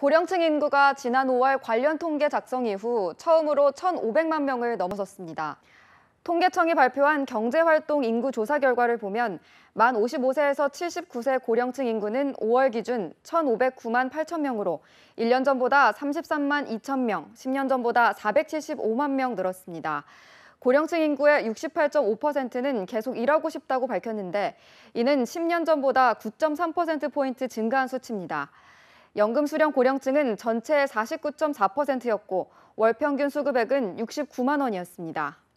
고령층 인구가 지난 5월 관련 통계 작성 이후 처음으로 1,500만 명을 넘어섰습니다. 통계청이 발표한 경제활동 인구 조사 결과를 보면 만 55세에서 79세 고령층 인구는 5월 기준 1,509만 8천 명으로 1년 전보다 33만 2천 명, 10년 전보다 475만 명 늘었습니다. 고령층 인구의 68.5%는 계속 일하고 싶다고 밝혔는데 이는 10년 전보다 9.3%포인트 증가한 수치입니다. 연금 수령 고령층은 전체의 49.4%였고 월 평균 수급액은 69만 원이었습니다.